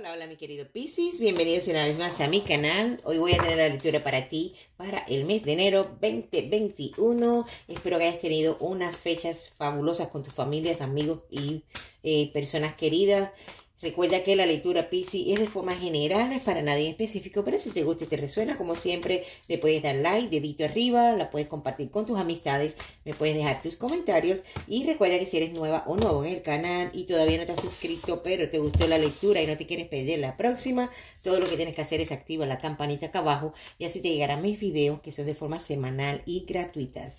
Hola, hola mi querido Piscis, bienvenidos una vez más a mi canal. Hoy voy a tener la lectura para ti para el mes de enero 2021. Espero que hayas tenido unas fechas fabulosas con tus familias, amigos y eh, personas queridas. Recuerda que la lectura PC es de forma general, no es para nadie específico, pero si te gusta y te resuena, como siempre, le puedes dar like, dedito arriba, la puedes compartir con tus amistades, me puedes dejar tus comentarios y recuerda que si eres nueva o nuevo en el canal y todavía no te has suscrito, pero te gustó la lectura y no te quieres perder la próxima, todo lo que tienes que hacer es activar la campanita acá abajo y así te llegarán mis videos que son de forma semanal y gratuitas.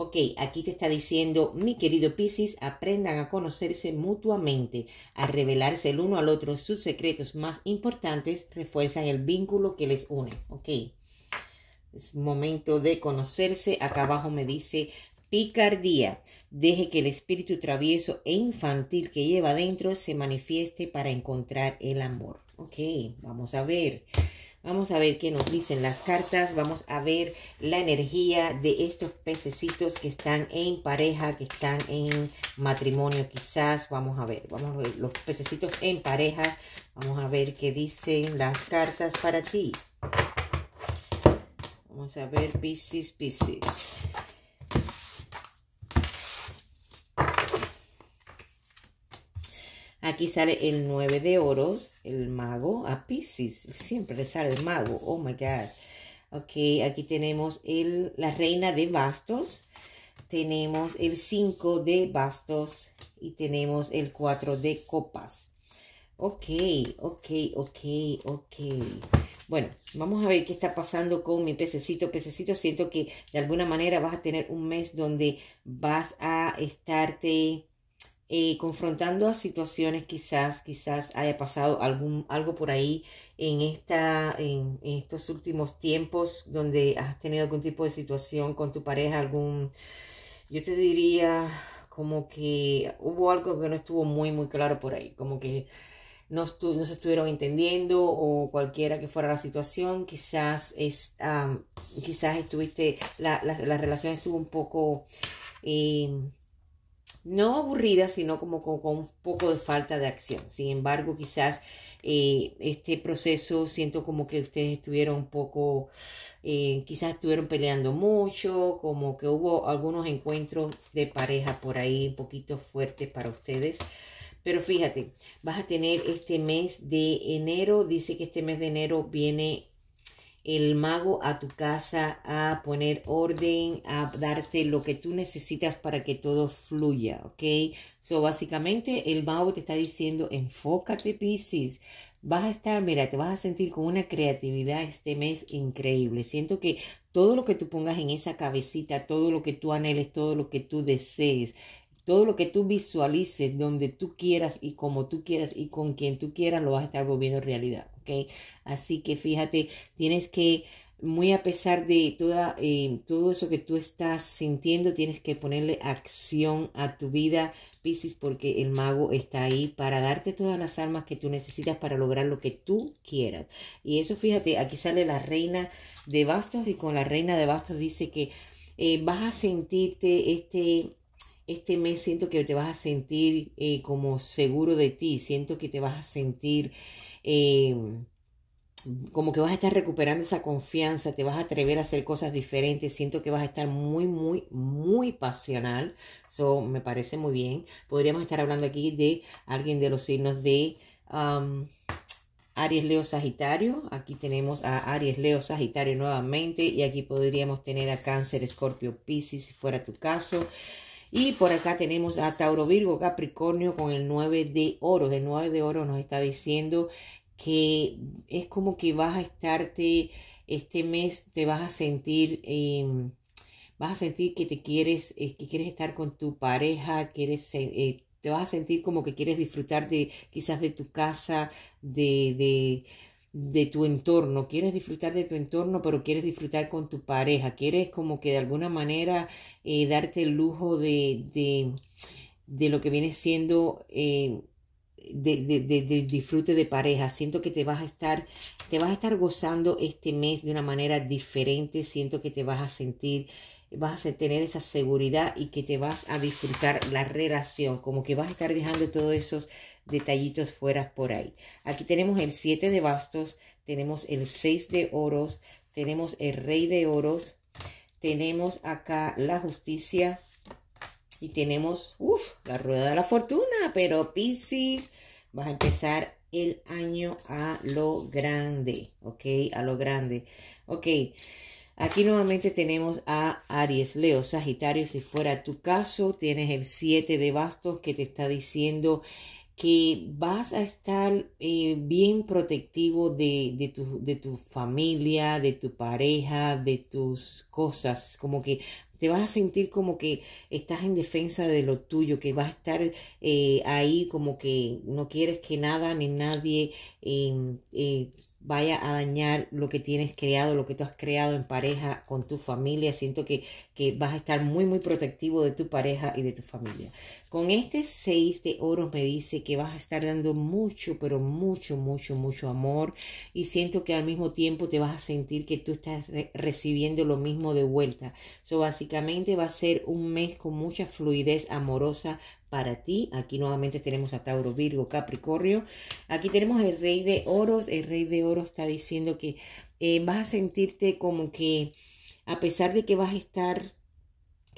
Ok, aquí te está diciendo, mi querido Pisces, aprendan a conocerse mutuamente, a revelarse el uno al otro sus secretos más importantes, refuerzan el vínculo que les une. Ok, es momento de conocerse. Acá abajo me dice picardía. Deje que el espíritu travieso e infantil que lleva adentro se manifieste para encontrar el amor. Ok, vamos a ver. Vamos a ver qué nos dicen las cartas, vamos a ver la energía de estos pececitos que están en pareja, que están en matrimonio quizás, vamos a ver, vamos a ver los pececitos en pareja, vamos a ver qué dicen las cartas para ti. Vamos a ver, Pisces, Pisces. Aquí sale el 9 de oros, el mago, a ah, Pisces. Siempre le sale el mago, oh my God. Ok, aquí tenemos el, la reina de bastos. Tenemos el 5 de bastos y tenemos el 4 de copas. Ok, ok, ok, ok. Bueno, vamos a ver qué está pasando con mi pececito. Pececito, siento que de alguna manera vas a tener un mes donde vas a estarte eh, confrontando a situaciones quizás, quizás haya pasado algún, algo por ahí en, esta, en, estos últimos tiempos donde has tenido algún tipo de situación con tu pareja, algún, yo te diría como que hubo algo que no estuvo muy, muy claro por ahí, como que no, se estuvieron entendiendo o cualquiera que fuera la situación, quizás, es, quizás estuviste, la, relación estuvo un poco... Em, no aburrida, sino como con, un poco de falta de acción. Sin embargo, quizás eh, este proceso siento como que ustedes estuvieron un poco, eh, quizás estuvieron peleando mucho, como que hubo algunos encuentros de pareja por ahí un poquito fuertes para ustedes. Pero fíjate, vas a tener este mes de enero, dice que este mes de enero viene el mago a tu casa a poner orden, a darte lo que tú necesitas para que todo fluya, ¿ok? So, básicamente, el mago te está diciendo, enfócate, Pisces. Vas a estar, mira, te vas a sentir con una creatividad este mes increíble. Siento que todo lo que tú pongas en esa cabecita, todo lo que tú anheles, todo lo que tú desees, todo lo que tú visualices, donde tú quieras y como tú quieras y con quien tú quieras, lo vas a estar volviendo realidad, ¿ok? Así que fíjate, tienes que, muy a pesar de toda, eh, todo eso que tú estás sintiendo, tienes que ponerle acción a tu vida, Pisces, porque el mago está ahí para darte todas las armas que tú necesitas para lograr lo que tú quieras. Y eso, fíjate, aquí sale la reina de bastos y con la reina de bastos dice que eh, vas a sentirte este este mes siento que te vas a sentir eh, como seguro de ti, siento que te vas a sentir em, como que vas a estar recuperando esa confianza, te vas a atrever a hacer cosas diferentes, siento que vas a estar muy, muy, muy pasional, eso me parece muy bien. Podríamos estar hablando aquí de alguien de los signos de... Aries Leo Sagitario, aquí tenemos a Aries Leo Sagitario nuevamente y aquí podríamos tener a Cáncer Escorpio Pisces... si fuera tu caso, y por acá tenemos a Tauro Virgo Capricornio con el 9 de oro. de 9 de oro nos está diciendo que es como que vas a estarte, este mes te vas a sentir... Em, vas a sentir que te quieres, eh, que quieres estar con tu pareja, quieres, eh, te vas a sentir como que quieres disfrutar de quizás de tu casa, de, de, de tu entorno, quieres disfrutar de tu entorno, pero quieres disfrutar con tu pareja, quieres como que de alguna manera eh, darte el lujo de, de, de, lo que viene siendo eh, de, de, disfrute de pareja. Siento que te vas a estar, te vas a estar gozando este mes de una manera diferente, siento que te vas a sentir vas a tener esa seguridad y que te vas a disfrutar la relación, como que vas a estar dejando todos esos detallitos fuera por ahí. Aquí tenemos el 7 de bastos, tenemos el 6 de oros, tenemos el rey de oros, tenemos acá la justicia y tenemos uff, la rueda de la fortuna, pero Pisces, vas a empezar el año a lo grande, ¿ok? A lo grande, ok. Aquí nuevamente tenemos a Aries, Leo, Sagitario, si fuera tu caso, tienes el 7 de bastos que te está diciendo que vas a estar eh, bien protectivo de, tu, familia, de tu pareja, de tus cosas, como que te vas a sentir como que estás en defensa de lo tuyo, que vas a estar eh, ahí como que no quieres que nada ni nadie em, eh, vaya a dañar lo que tienes creado, lo que tú has creado en pareja con tu familia. Siento que, que vas a estar muy, muy protectivo de tu pareja y de tu familia. Con este 6 de oros me dice que vas a estar dando mucho, pero mucho, mucho, mucho amor y siento que al mismo tiempo te vas a sentir que tú estás recibiendo lo mismo de vuelta. So, básicamente va a ser un mes con mucha fluidez amorosa para ti. Aquí nuevamente tenemos a Tauro, Virgo, Capricornio. Aquí tenemos el Rey de Oros. El Rey de Oros está diciendo que eh, vas a sentirte como que a pesar de que vas a estar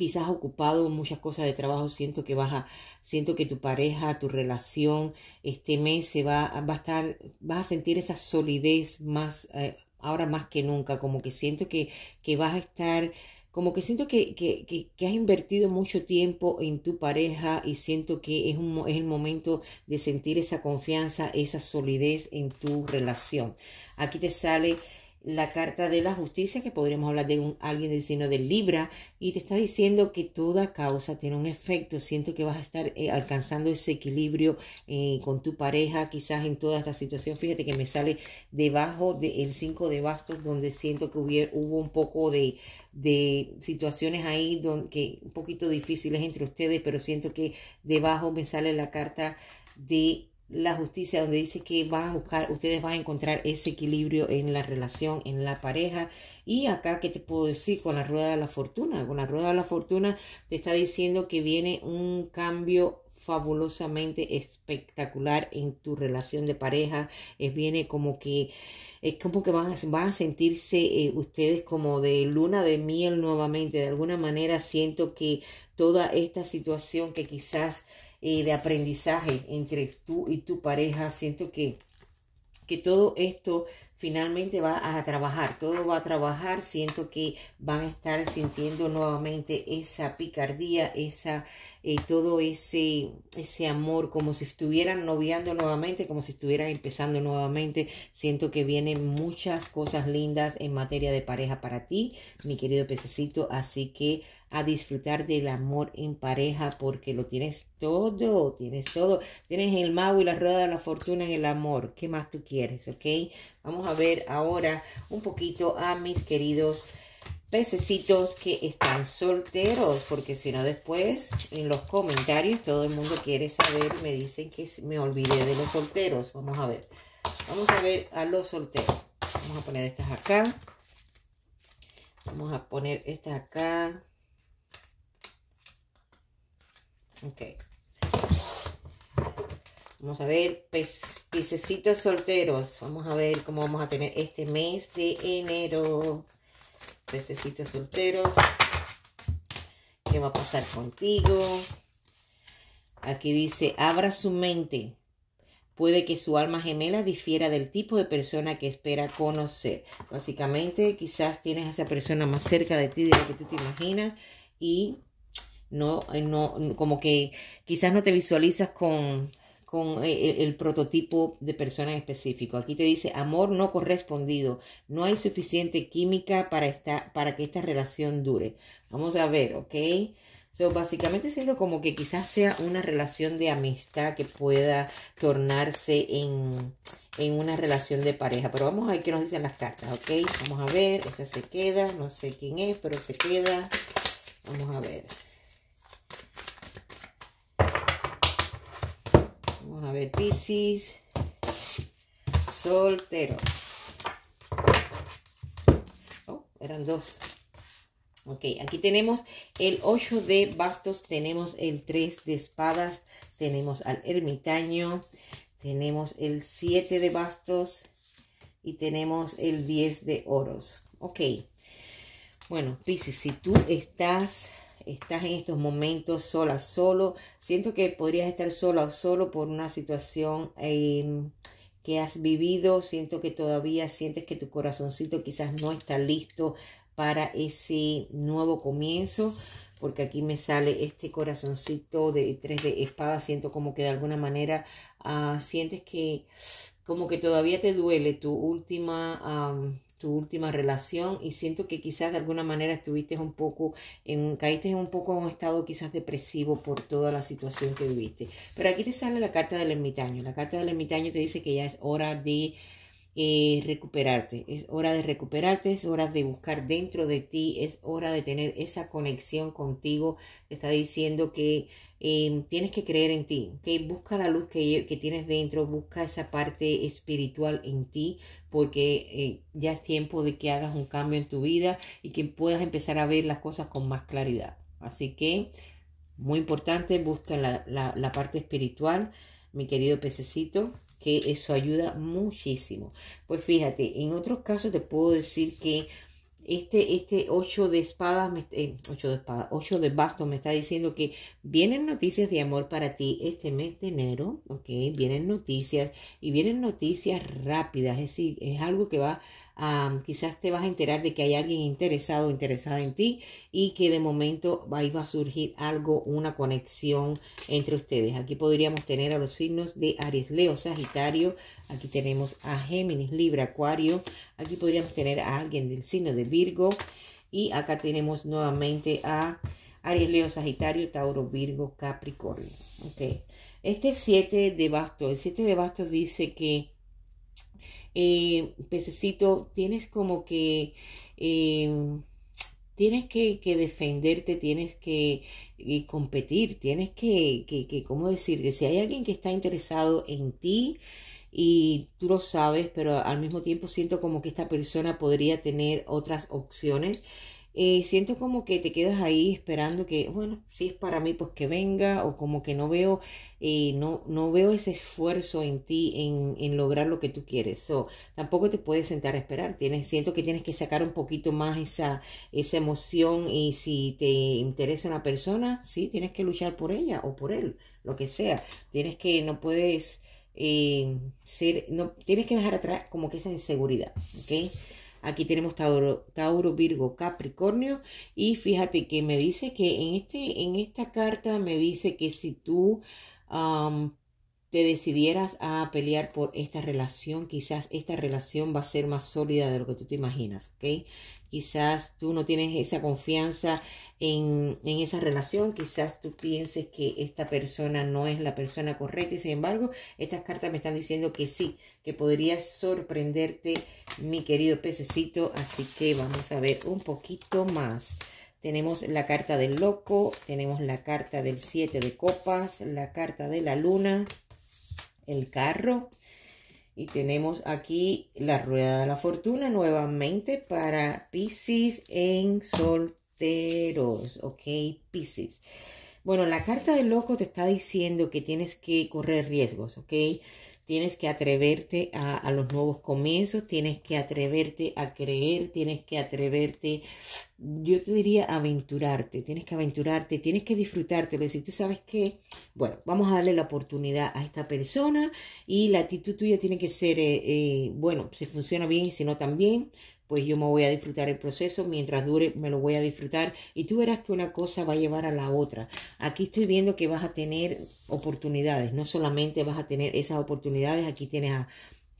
quizás ocupado muchas cosas de trabajo, siento que vas a, siento que tu pareja, tu relación este mes se va, a estar, vas a sentir esa solidez más, eh, ahora más que nunca, como que siento que, que vas a estar, como que siento que, que, que, has invertido mucho tiempo en tu pareja y siento que es, un, es el momento de sentir esa confianza, esa solidez en tu relación. Aquí te sale la carta de la justicia, que podríamos hablar de alguien del signo del Libra, y te está diciendo que toda causa tiene un efecto. Siento que vas a estar eh, alcanzando ese equilibrio eh, con tu pareja, quizás en toda esta situación. Fíjate que me sale debajo del 5 de bastos, donde siento que hubiera, hubo un poco de, de situaciones ahí donde, un poquito difíciles entre ustedes, pero siento que debajo me sale la carta de la justicia, donde dice que van a buscar, ustedes van a encontrar ese equilibrio en la relación, en la pareja. Y acá, ¿qué te puedo decir? Con la rueda de la fortuna. Con la rueda de la fortuna te está diciendo que viene un cambio fabulosamente espectacular en tu relación de pareja. Es viene como que es como que van a, van a sentirse eh, ustedes como de luna de miel nuevamente. De alguna manera siento que toda esta situación que quizás eh, de aprendizaje entre tú y tu pareja. Siento que, que todo esto finalmente va a trabajar, todo va a trabajar, siento que van a estar sintiendo nuevamente esa picardía, esa, eh, todo ese, ese amor, como si estuvieran noviando nuevamente, como si estuvieran empezando nuevamente, siento que vienen muchas cosas lindas en materia de pareja para ti, mi querido pececito, así que a disfrutar del amor en pareja porque lo tienes todo, tienes todo, tienes el mago y la rueda de la fortuna en el amor. ¿Qué más tú quieres? ¿Ok? Vamos a ver ahora un poquito a mis queridos pececitos que están solteros, porque si no después en los comentarios todo el mundo quiere saber, me dicen que me olvidé de los solteros. Vamos a ver. Vamos a ver a los solteros. Vamos a poner estas acá. Vamos a poner estas acá. Ok. Vamos a ver, pecesitos solteros. Vamos a ver cómo vamos a tener este mes de enero. Pececitos solteros. ¿Qué va a pasar contigo? Aquí dice, abra su mente. Puede que su alma gemela difiera del tipo de persona que espera conocer. Básicamente, quizás tienes a esa persona más cerca de ti de lo que tú te imaginas y no, eh, no, como que quizás no te visualizas con, eh, eh, el, prototipo de persona en específico. Aquí te dice amor no correspondido. No hay suficiente química para, que esta relación dure. Vamos a ver, ¿ok? So, básicamente siendo como que quizás sea una relación de amistad que pueda tornarse en, en una relación de pareja. Pero vamos a ver qué nos dicen las cartas, ¿ok? Vamos a ver, esa se queda, no sé quién es, pero se queda. Vamos a ver. a ver, Piscis, soltero. Oh, eran dos. Ok, aquí tenemos el 8 de bastos, tenemos el 3 de espadas, tenemos al ermitaño, tenemos el 7 de bastos y tenemos el 10 de oros. Ok, bueno, Piscis, si tú estás estás en estos momentos sola, solo. Siento que podrías estar sola o solo por una situación em, que has vivido. Siento que todavía sientes que tu corazoncito quizás no está listo para ese nuevo comienzo. Porque aquí me sale este corazoncito de tres de espada. Siento como que de alguna manera ah, sientes que como que todavía te duele tu última tu última relación y siento que quizás de alguna manera estuviste un poco, en, caíste un poco en un estado quizás depresivo por toda la situación que viviste. Pero aquí te sale la carta del ermitaño. La carta del ermitaño te dice que ya es hora de eh, recuperarte, es hora de recuperarte, es hora de buscar dentro de ti, es hora de tener esa conexión contigo. está diciendo que em, tienes que creer en ti, que busca la luz que, tienes dentro, busca esa parte espiritual en ti, porque eh, ya es tiempo de que hagas un cambio en tu vida y que puedas empezar a ver las cosas con más claridad. Así que, muy importante, busca la, la parte espiritual, mi querido pececito que eso ayuda muchísimo. Pues fíjate, en otros casos te puedo decir que este, este ocho de espadas, eh, de espadas, de bastos me está diciendo que vienen noticias de amor para ti este mes de enero, ¿ok? Vienen noticias y vienen noticias rápidas, es decir, es algo que va quizás te vas a enterar de que hay alguien interesado o interesada en ti y que de momento ahí va a surgir algo, una conexión entre ustedes. Aquí podríamos tener a los signos de Aries, Leo, Sagitario. Aquí tenemos a Géminis, Libra, Acuario. Aquí podríamos tener a alguien del signo de Virgo. Y acá tenemos nuevamente a Aries, Leo, Sagitario, Tauro, Virgo, Capricornio. Okay. Este 7 de bastos, el 7 de bastos dice que eh, pececito, tienes como que, eh, tienes que, defenderte, tienes que eh, competir, tienes que, que, que, ¿cómo decirte? Si hay alguien que está interesado en ti, y tú lo sabes, pero al mismo tiempo siento como que esta persona podría tener otras opciones. Eh, siento como que te quedas ahí esperando que, bueno, si es para mí, pues que venga, o como que no veo, eh, no, no veo ese esfuerzo en ti en, en lograr lo que tú quieres. o tampoco te puedes sentar a esperar. Tienes, siento que tienes que sacar un poquito más esa, esa emoción y si te interesa una persona, sí, tienes que luchar por ella o por él, lo que sea. Tienes que, no puedes eh, ser, no, tienes que dejar atrás como que esa inseguridad, ¿ok? Aquí tenemos Tauro, Virgo, Capricornio. Y fíjate que me dice que en, este, en esta carta me dice que si tú te decidieras a pelear por esta relación, quizás esta relación va a ser más sólida de lo que tú te imaginas, Quizás tú no tienes esa confianza en, en, esa relación, quizás tú pienses que esta persona no es la persona correcta y sin embargo, estas cartas me están diciendo que sí, que podría sorprenderte, mi querido pececito. Así que vamos a ver un poquito más. Tenemos la carta del loco, tenemos la carta del siete de copas, la carta de la luna, el carro. Y tenemos aquí la rueda de la fortuna nuevamente para Piscis en solteros, ¿ok? Piscis. Bueno, la carta del loco te está diciendo que tienes que correr riesgos, ¿ok? Tienes que atreverte a, los nuevos comienzos, tienes que atreverte a creer, tienes que atreverte, yo te diría aventurarte, tienes que aventurarte, tienes que Pero Si tú sabes que, bueno, vamos a darle la oportunidad a esta persona y la actitud tuya tiene que ser, eh, eh, bueno, si funciona bien y si no también, pues yo me voy a disfrutar el proceso, mientras dure me lo voy a disfrutar y tú verás que una cosa va a llevar a la otra. Aquí estoy viendo que vas a tener oportunidades, no solamente vas a tener esas oportunidades, aquí tienes a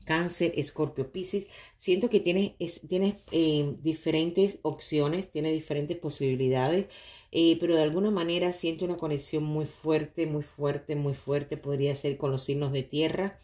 Cáncer, Escorpio, piscis, siento que tienes, eh, diferentes opciones, tienes diferentes posibilidades, eh, pero de alguna manera siento una conexión muy fuerte, muy fuerte, muy fuerte, podría ser con los signos de tierra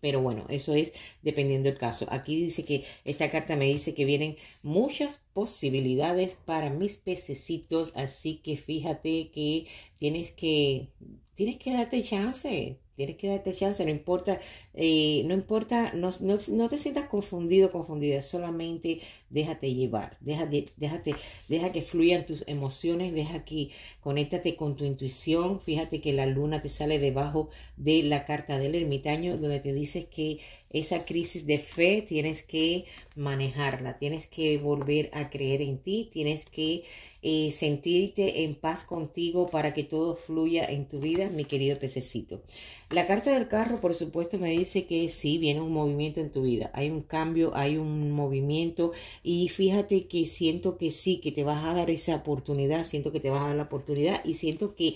pero bueno, eso es dependiendo del caso. Aquí dice que esta carta me dice que vienen muchas posibilidades para mis pececitos, así que fíjate que tienes que tienes que darte chance. Tienes que darte chance, no importa, eh, no importa, no, no, te sientas confundido, confundida, solamente déjate llevar, déjate, déjate, deja que fluyan tus emociones, deja que conéctate con tu intuición. Fíjate que la luna te sale debajo de la carta del ermitaño, donde te dices que esa crisis de fe tienes que manejarla, tienes que volver a creer en ti, tienes que eh, sentirte en paz contigo para que todo fluya en tu vida, mi querido pececito. La carta del carro, por supuesto, me dice que sí, viene un movimiento en tu vida, hay un cambio, hay un movimiento, y fíjate que siento que sí, que te vas a dar esa oportunidad, siento que te vas a dar la oportunidad y siento que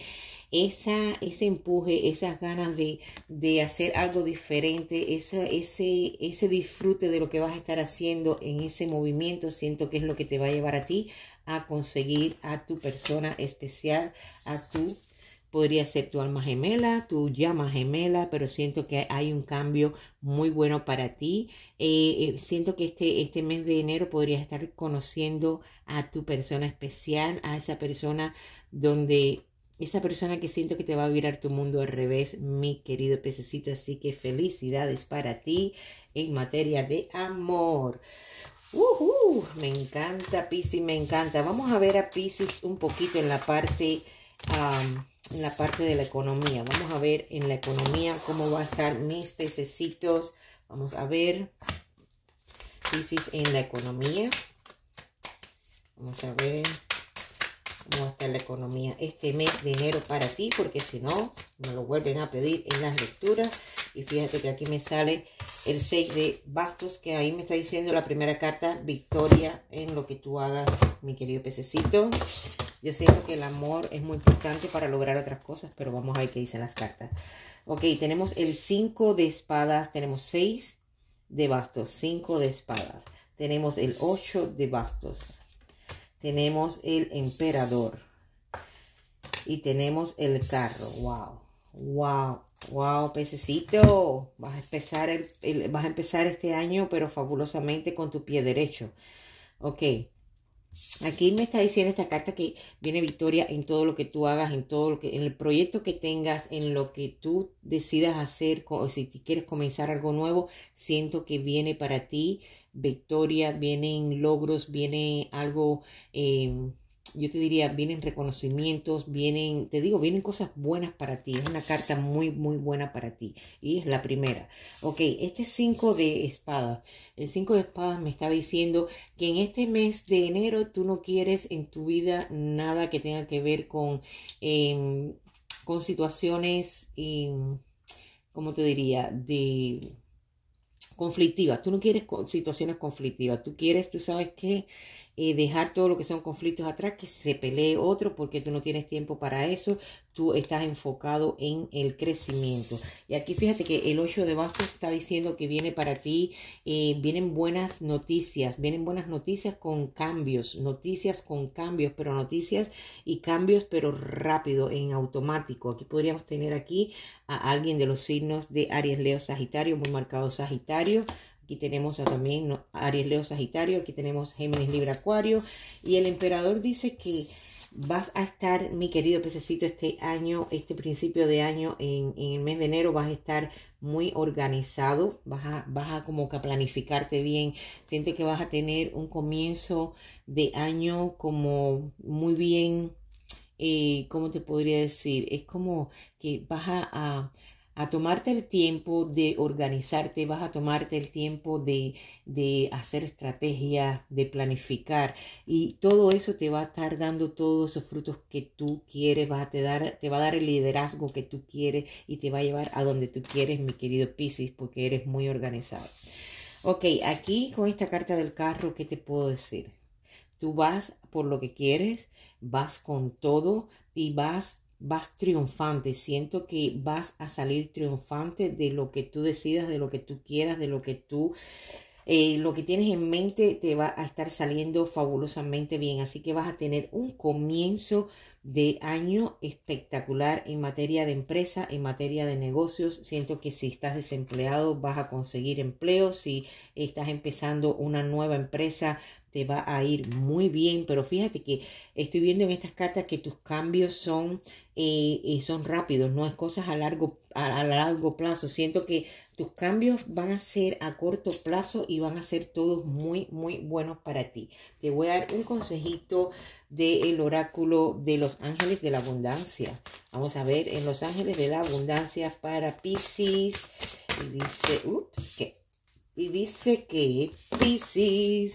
esa, ese empuje, esas ganas de, de hacer algo diferente, ese, ese disfrute de lo que vas a estar haciendo en ese movimiento, siento que es lo que te va a llevar a ti a conseguir a tu persona especial, a tu podría ser tu alma gemela, tu llama gemela, pero siento que hay un cambio muy bueno para ti. Eh, eh, siento que este, este mes de enero podrías estar conociendo a tu persona especial, a esa persona donde esa persona que siento que te va a virar tu mundo al revés, mi querido pececito. Así que felicidades para ti en materia de amor. Me encanta, Piscis, me encanta. Vamos a ver a Piscis un poquito en la parte en la parte de la economía. Vamos a ver en la economía cómo va a estar mis pececitos. Vamos a ver. Piscis en la economía. Vamos a ver cómo va a estar la economía este mes de enero para ti, porque si no, me lo vuelven a pedir en las lecturas. Y fíjate que aquí me sale el 6 de bastos, que ahí me está diciendo la primera carta, victoria en lo que tú hagas, mi querido pececito. Yo siento que el amor es muy importante para lograr otras cosas, pero vamos a ver qué dicen las cartas. Ok, tenemos el 5 de espadas, tenemos 6 de bastos, 5 de espadas. Tenemos el 8 de bastos. Tenemos el emperador. Y tenemos el carro. Wow. Wow. Wow, pececito. Vas a empezar, vas a empezar este año, pero fabulosamente con tu pie derecho. Ok. Aquí me está diciendo esta carta que viene victoria en todo lo que tú hagas, en todo lo que, en el proyecto que tengas, en lo que tú decidas hacer, o si quieres comenzar algo nuevo, siento que viene para ti victoria, vienen logros, viene algo em, yo te diría, vienen reconocimientos, vienen, te digo, vienen cosas buenas para ti. Es una carta muy, muy buena para ti. Y es la primera. Ok, este 5 de espadas. El 5 de espadas me está diciendo que en este mes de enero tú no quieres en tu vida nada que tenga que ver con, em, con situaciones, em, ¿cómo te diría? De conflictivas. Tú no quieres situaciones conflictivas. Tú quieres, tú sabes que eh, dejar todo lo que son conflictos atrás, que se pelee otro porque tú no tienes tiempo para eso, tú estás enfocado en el crecimiento. Y aquí fíjate que el 8 de bastos está diciendo que viene para ti, eh, vienen buenas noticias, vienen buenas noticias con cambios, noticias con cambios, pero noticias y cambios pero rápido, en automático. Aquí podríamos tener aquí a alguien de los signos de Aries, Leo, Sagitario, muy marcado Sagitario, Aquí tenemos a también Aries, Leo, Sagitario. Aquí tenemos Géminis, Libra, Acuario. Y el emperador dice que vas a estar, mi querido pececito, este año, este principio de año, en, el mes de enero, vas a estar muy organizado, vas a, vas como que a planificarte bien, siento que vas a tener un comienzo de año como muy bien, eh, ¿cómo te podría decir? Es como que vas a a tomarte el tiempo de organizarte, vas a tomarte el tiempo de, de hacer estrategia de planificar y todo eso te va a estar dando todos esos frutos que tú quieres, a te, va a dar el liderazgo que tú quieres y te va a llevar a donde tú quieres, mi querido Piscis, porque eres muy organizado. Ok, aquí con esta carta del carro, ¿qué te puedo decir? Tú vas por lo que quieres, vas con todo y vas vas triunfante. Siento que vas a salir triunfante de lo que tú decidas, de lo que tú quieras, de lo que tú... Eh, lo que tienes en mente te va a estar saliendo fabulosamente bien. Así que vas a tener un comienzo de año espectacular en materia de empresa, en materia de negocios. Siento que si estás desempleado vas a conseguir empleo, si estás empezando una nueva empresa te va a ir muy bien, pero fíjate que estoy viendo en estas cartas que tus cambios son, eh, eh, son rápidos, no es cosas a largo, a, largo plazo. Siento que tus cambios van a ser a corto plazo y van a ser todos muy, muy buenos para ti. Te voy a dar un consejito del oráculo de los ángeles de la abundancia. Vamos a ver en los ángeles de la abundancia para Pisces. Y dice, ups, Y dice que Pisces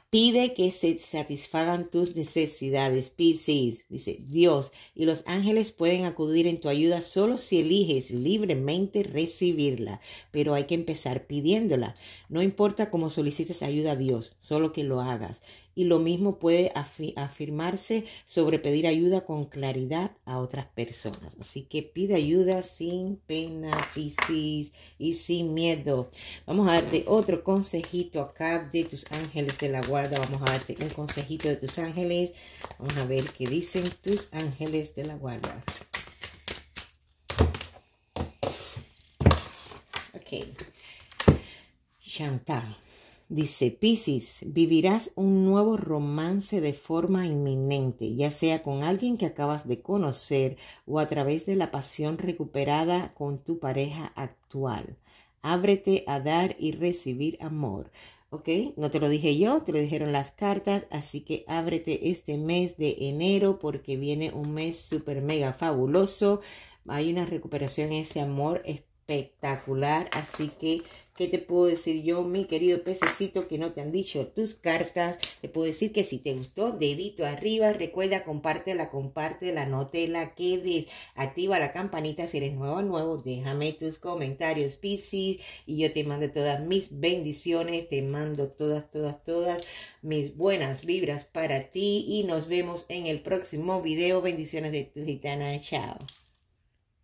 Pide que se satisfagan tus necesidades. Pisces, dice Dios, y los ángeles pueden acudir en tu ayuda solo si eliges libremente recibirla, pero hay que empezar pidiéndola. No importa cómo solicites ayuda a Dios, solo que lo hagas. Y lo mismo puede afirmarse sobre pedir ayuda con claridad a otras personas. Así que pide ayuda sin pena, Pisces, y sin miedo. Vamos a darte otro consejito acá de tus ángeles de la guardia Vamos a darte un consejito de tus ángeles. Vamos a ver qué dicen tus ángeles de la guarda. Ok. Chantal. Dice Pisces, vivirás un nuevo romance de forma inminente, ya sea con alguien que acabas de conocer o a través de la pasión recuperada con tu pareja actual. Ábrete a dar y recibir amor. ¿Ok? No te lo dije yo, te lo dijeron las cartas, así que ábrete este mes de enero porque viene un mes súper mega fabuloso. Hay una recuperación en ese amor espectacular, así que ¿Qué te puedo decir yo, mi querido pececito, que no te han dicho tus cartas? Te puedo decir que si te gustó, dedito arriba. Recuerda, compártela, compártela, no te la quedes. Activa la campanita si eres nuevo nuevo. Déjame tus comentarios, Pisces. Y yo te mando todas mis bendiciones. Te mando todas, todas, todas mis buenas vibras para ti. Y nos vemos en el próximo video. Bendiciones de tu gitana. Chao.